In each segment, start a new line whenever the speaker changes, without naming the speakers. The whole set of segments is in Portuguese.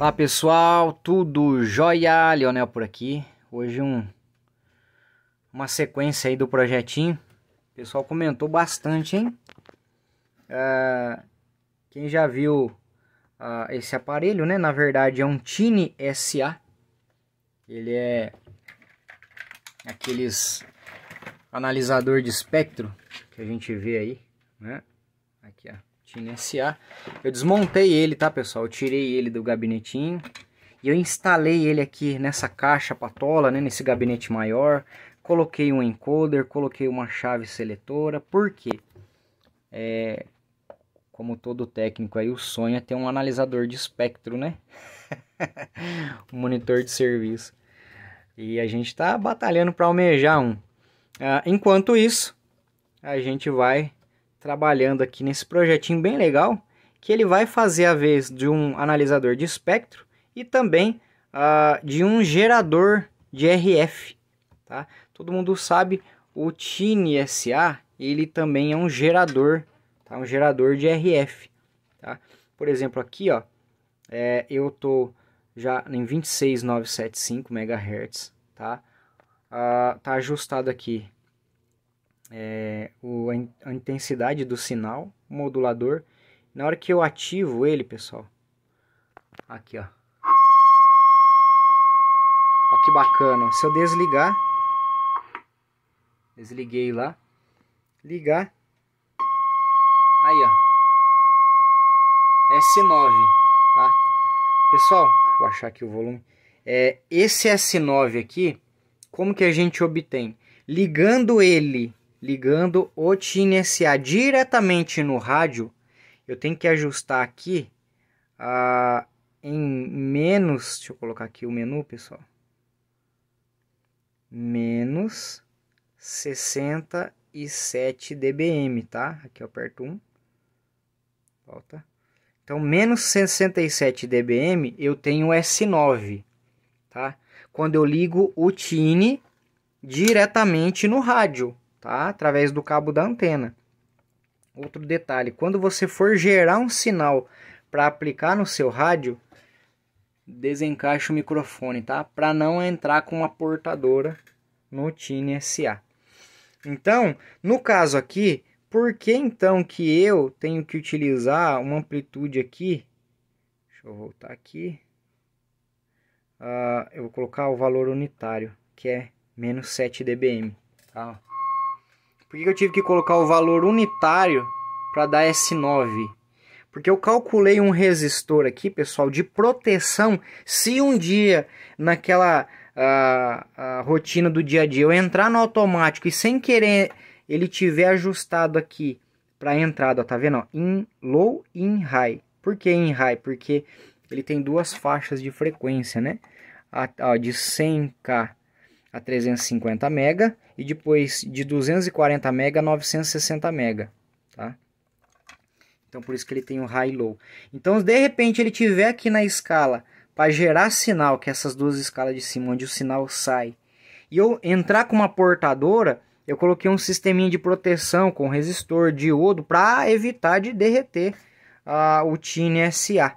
Olá pessoal, tudo jóia? Leonel por aqui. Hoje um uma sequência aí do projetinho. O pessoal comentou bastante, hein? Uh, quem já viu uh, esse aparelho, né? Na verdade é um Tini SA. Ele é aqueles analisador de espectro que a gente vê aí, né? Aqui, ó. Tina SA. Eu desmontei ele, tá, pessoal? Eu tirei ele do gabinetinho. E eu instalei ele aqui nessa caixa patola, né? Nesse gabinete maior. Coloquei um encoder, coloquei uma chave seletora. Porque, É, como todo técnico aí, o sonho é ter um analisador de espectro, né? um monitor de serviço. E a gente está batalhando para almejar um. Ah, enquanto isso, a gente vai trabalhando aqui nesse projetinho bem legal, que ele vai fazer a vez de um analisador de espectro e também uh, de um gerador de RF. Tá? Todo mundo sabe, o TINE SA, ele também é um gerador, tá? um gerador de RF. Tá? Por exemplo, aqui ó, é, eu tô já em 26.975 MHz, tá? Uh, tá ajustado aqui é, o, a intensidade do sinal modulador. Na hora que eu ativo ele, pessoal, aqui ó, ó que bacana. Se eu desligar, desliguei lá, ligar, aí ó, S9, tá? Pessoal, vou achar aqui o volume. É, esse S9 aqui, como que a gente obtém? Ligando ele ligando o TIN SA diretamente no rádio, eu tenho que ajustar aqui uh, em menos, deixa eu colocar aqui o menu, pessoal, menos 67 dBm, tá? Aqui eu aperto 1, volta. Então, menos 67 dBm, eu tenho S9, tá? Quando eu ligo o TIN diretamente no rádio tá? Através do cabo da antena. Outro detalhe, quando você for gerar um sinal para aplicar no seu rádio, desencaixe o microfone, tá? Para não entrar com a portadora no TIN SA. Então, no caso aqui, por que então que eu tenho que utilizar uma amplitude aqui? Deixa eu voltar aqui. Uh, eu vou colocar o valor unitário, que é menos 7 dBm. Tá? Por que eu tive que colocar o valor unitário para dar S9? Porque eu calculei um resistor aqui, pessoal, de proteção. Se um dia, naquela rotina do dia a dia, eu entrar no automático e sem querer ele tiver ajustado aqui para a entrada, ó, tá vendo? Em low e em high. Por que em high? Porque ele tem duas faixas de frequência, né? A, ó, de 100K a 350 mega e depois de 240 mega 960 mega, tá? Então por isso que ele tem o um high low. Então de repente ele tiver aqui na escala para gerar sinal, que é essas duas escalas de cima onde o sinal sai. E eu entrar com uma portadora, eu coloquei um sisteminha de proteção com resistor, diodo para evitar de derreter uh, o TIN SA.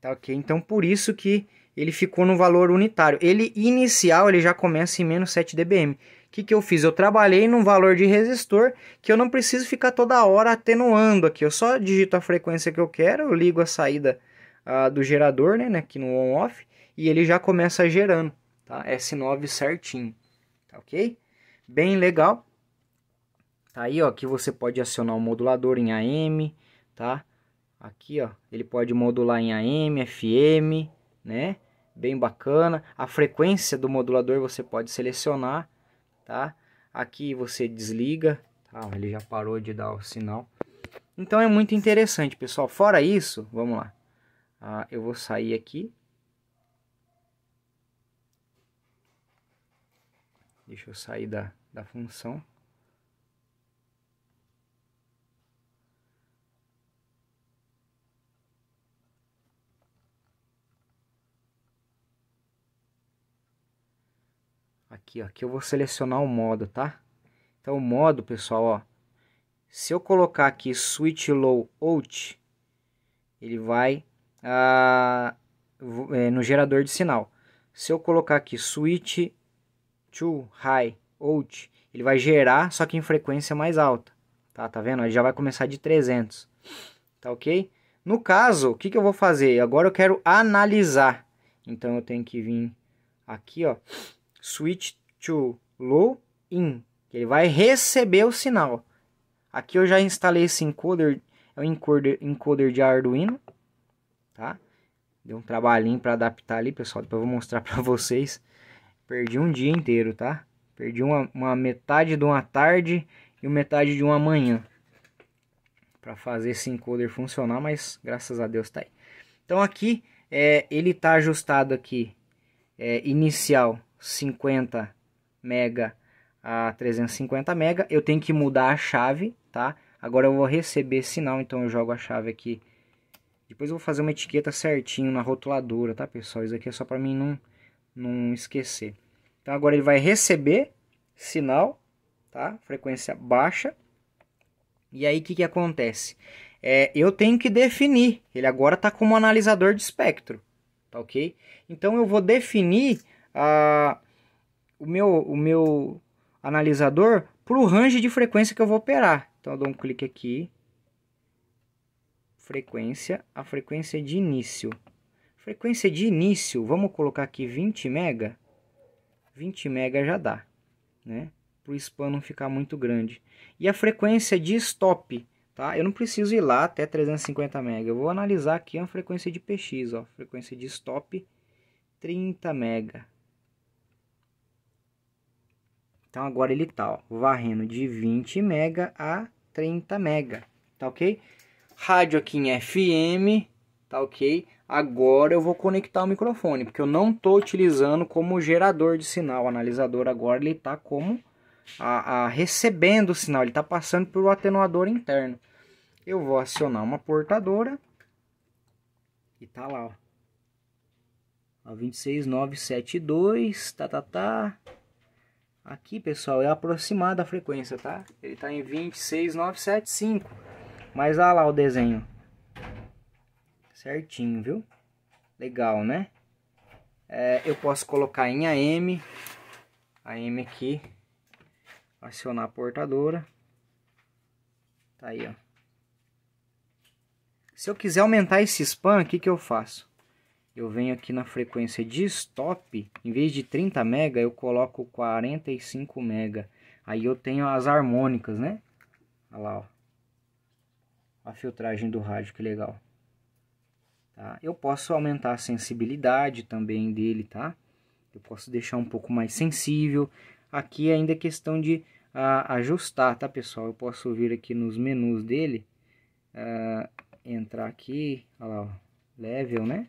Tá OK? Então por isso que ele ficou no valor unitário. Ele inicial ele já começa em menos 7 dBm que, que eu fiz? Eu trabalhei num valor de resistor que eu não preciso ficar toda hora atenuando aqui. Eu só digito a frequência que eu quero, eu ligo a saída ah, do gerador, né, né, aqui no on-off, e ele já começa gerando, tá? S9 certinho, tá ok? Bem legal. Tá aí, ó, que você pode acionar o modulador em AM, tá? Aqui, ó, ele pode modular em AM, FM, né? Bem bacana. A frequência do modulador você pode selecionar tá? Aqui você desliga, tá? Ele já parou de dar o sinal. Então é muito interessante, pessoal. Fora isso, vamos lá. Ah, eu vou sair aqui. Deixa eu sair da, da função. Aqui, ó, aqui eu vou selecionar o modo, tá? Então, o modo, pessoal, ó. Se eu colocar aqui Switch Low Out, ele vai ah, eh, no gerador de sinal. Se eu colocar aqui Switch to High Out, ele vai gerar, só que em frequência mais alta. Tá, tá vendo? Ele já vai começar de 300. Tá ok? No caso, o que, que eu vou fazer? Agora eu quero analisar. Então, eu tenho que vir aqui, ó switch to low in. Ele vai receber o sinal. Aqui eu já instalei esse encoder, é um encoder, encoder de Arduino, tá? Deu um trabalhinho para adaptar ali, pessoal, depois eu vou mostrar para vocês. Perdi um dia inteiro, tá? Perdi uma, uma metade de uma tarde e uma metade de uma manhã para fazer esse encoder funcionar, mas graças a Deus tá aí. Então aqui é, ele tá ajustado aqui é, inicial 50 mega a 350 mega, eu tenho que mudar a chave, tá? Agora eu vou receber sinal, então eu jogo a chave aqui. Depois eu vou fazer uma etiqueta certinho na rotuladora, tá, pessoal? Isso aqui é só para mim não, não esquecer. Então agora ele vai receber sinal, tá? Frequência baixa. E aí o que, que acontece? É, eu tenho que definir. Ele agora está como analisador de espectro, tá ok? Então eu vou definir a, o, meu, o meu analisador para o range de frequência que eu vou operar. Então eu dou um clique aqui, frequência, a frequência de início. Frequência de início, vamos colocar aqui 20 mega. 20 mega já dá, né? Para o spam não ficar muito grande. E a frequência de stop, tá? Eu não preciso ir lá até 350 mega. Eu vou analisar aqui a frequência de PX, ó, frequência de stop 30 mega. Então, agora ele tá, ó, varrendo de 20 mega a 30 mega, tá ok? Rádio aqui em FM, tá ok? Agora eu vou conectar o microfone, porque eu não tô utilizando como gerador de sinal. O analisador agora ele tá como a, a recebendo o sinal, ele tá passando pelo atenuador interno. Eu vou acionar uma portadora e tá lá, ó. A 26972, tá, tá, tá. Aqui, pessoal, é aproximada a frequência, tá? Ele tá em 26975. Mas olha lá o desenho. Certinho, viu? Legal, né? É, eu posso colocar em AM. AM aqui. Acionar a portadora. Tá aí, ó. Se eu quiser aumentar esse span, o que, que eu faço? eu venho aqui na frequência de stop, em vez de 30 mega, eu coloco 45 mega. Aí eu tenho as harmônicas, né? Olha lá, ó. A filtragem do rádio, que legal. Tá? Eu posso aumentar a sensibilidade também dele, tá? Eu posso deixar um pouco mais sensível. Aqui ainda é questão de ah, ajustar, tá, pessoal? Eu posso vir aqui nos menus dele, uh, entrar aqui, olha lá, ó, level, né?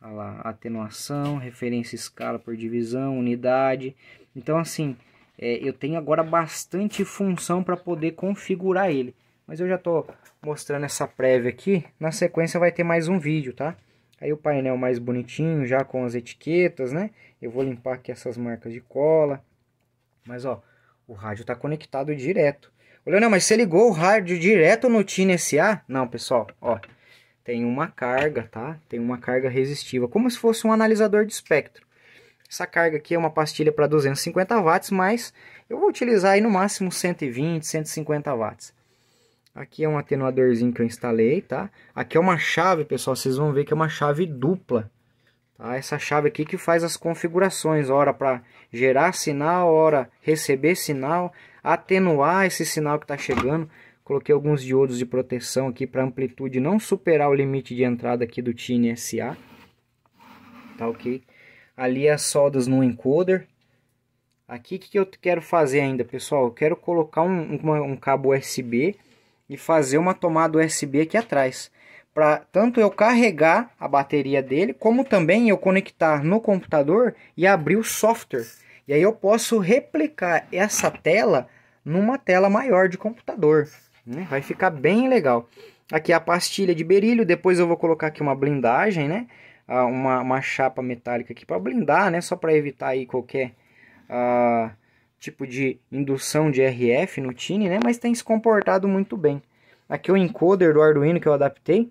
Olha lá, atenuação, referência escala por divisão, unidade. Então, assim, é, eu tenho agora bastante função para poder configurar ele. Mas eu já estou mostrando essa prévia aqui. Na sequência vai ter mais um vídeo, tá? Aí o painel mais bonitinho, já com as etiquetas, né? Eu vou limpar aqui essas marcas de cola. Mas, ó, o rádio está conectado direto. Olha Leonel, mas você ligou o rádio direto no TIN SA? Não, pessoal, ó tem uma carga, tá? Tem uma carga resistiva, como se fosse um analisador de espectro. Essa carga aqui é uma pastilha para 250 watts, mas eu vou utilizar aí no máximo 120, 150 watts. Aqui é um atenuadorzinho que eu instalei, tá? Aqui é uma chave, pessoal, vocês vão ver que é uma chave dupla. Tá? Essa chave aqui que faz as configurações, hora para gerar sinal, hora receber sinal, atenuar esse sinal que está chegando. Coloquei alguns diodos de proteção aqui para amplitude não superar o limite de entrada aqui do Tine SA. Tá ok? Ali as soldas no encoder. Aqui o que, que eu quero fazer ainda, pessoal? Eu quero colocar um, um cabo USB e fazer uma tomada USB aqui atrás. Para tanto eu carregar a bateria dele, como também eu conectar no computador e abrir o software. E aí eu posso replicar essa tela numa tela maior de computador. Né? Vai ficar bem legal. Aqui a pastilha de berílio, depois eu vou colocar aqui uma blindagem, né? Ah, uma, uma chapa metálica aqui para blindar, né? Só para evitar aí qualquer ah, tipo de indução de RF no Tine, né? Mas tem se comportado muito bem. Aqui o encoder do Arduino que eu adaptei,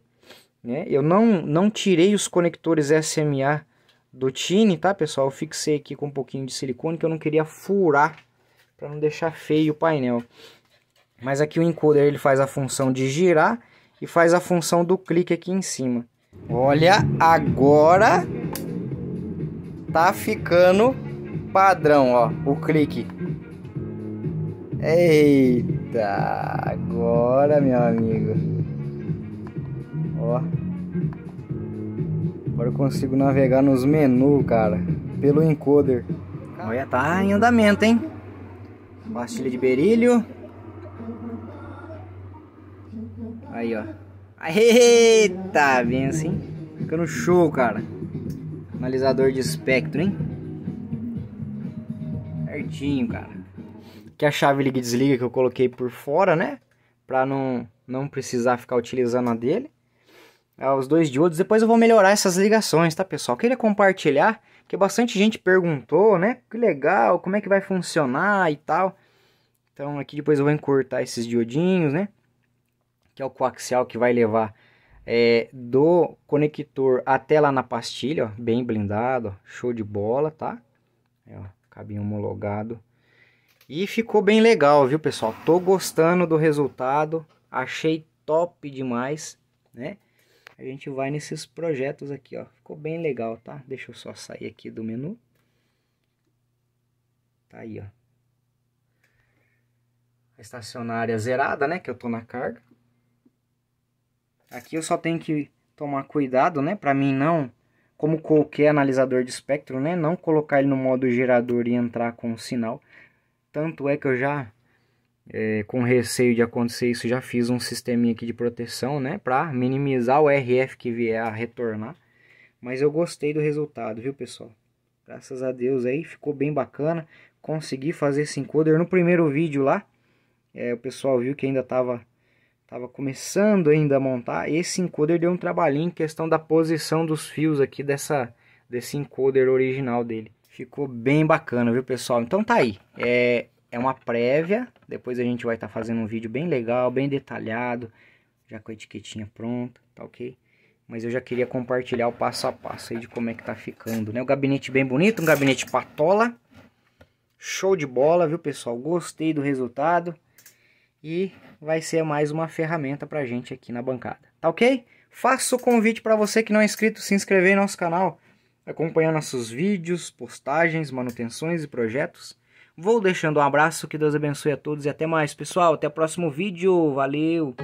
né? Eu não, não tirei os conectores SMA do Tine, tá, pessoal? Eu fixei aqui com um pouquinho de silicone que eu não queria furar para não deixar feio o painel. Mas aqui o encoder ele faz a função de girar e faz a função do clique aqui em cima. Olha, agora tá ficando padrão, ó, o clique. Eita, agora, meu amigo. Ó. Agora eu consigo navegar nos menus, cara, pelo encoder. Olha, tá em andamento, hein? Pastilha de berílio. Aí, ó. Eita, benção, assim. Ficando show, cara. Analisador de espectro, hein? Certinho, cara. Que a chave liga e desliga que eu coloquei por fora, né? Pra não, não precisar ficar utilizando a dele. É, os dois diodos. Depois eu vou melhorar essas ligações, tá, pessoal? queria compartilhar, que bastante gente perguntou, né? Que legal, como é que vai funcionar e tal. Então aqui depois eu vou encurtar esses diodinhos, né? que é o coaxial que vai levar é, do conector até lá na pastilha, ó, bem blindado, ó, show de bola, tá? É, ó, cabinho homologado. E ficou bem legal, viu, pessoal? Tô gostando do resultado, achei top demais, né? A gente vai nesses projetos aqui, ó. Ficou bem legal, tá? Deixa eu só sair aqui do menu. Tá aí, ó. A estacionária zerada, né? Que eu tô na carga. Aqui eu só tenho que tomar cuidado, né? Para mim não, como qualquer analisador de espectro, né? Não colocar ele no modo gerador e entrar com o sinal. Tanto é que eu já, é, com receio de acontecer isso, já fiz um sisteminha aqui de proteção, né? Para minimizar o RF que vier a retornar. Mas eu gostei do resultado, viu, pessoal? Graças a Deus aí, ficou bem bacana. Consegui fazer esse encoder no primeiro vídeo lá. É, o pessoal viu que ainda estava Tava começando ainda a montar. Esse encoder deu um trabalhinho em questão da posição dos fios aqui dessa, desse encoder original dele. Ficou bem bacana, viu pessoal? Então tá aí, é, é uma prévia, depois a gente vai estar tá fazendo um vídeo bem legal, bem detalhado, já com a etiquetinha pronta, tá ok? Mas eu já queria compartilhar o passo a passo aí de como é que tá ficando, né? O gabinete bem bonito, um gabinete patola. Show de bola, viu pessoal? Gostei do resultado e vai ser mais uma ferramenta para a gente aqui na bancada, tá ok? Faço o convite para você que não é inscrito, se inscrever em nosso canal, acompanhar nossos vídeos, postagens, manutenções e projetos. Vou deixando um abraço, que Deus abençoe a todos e até mais, pessoal. Até o próximo vídeo, valeu!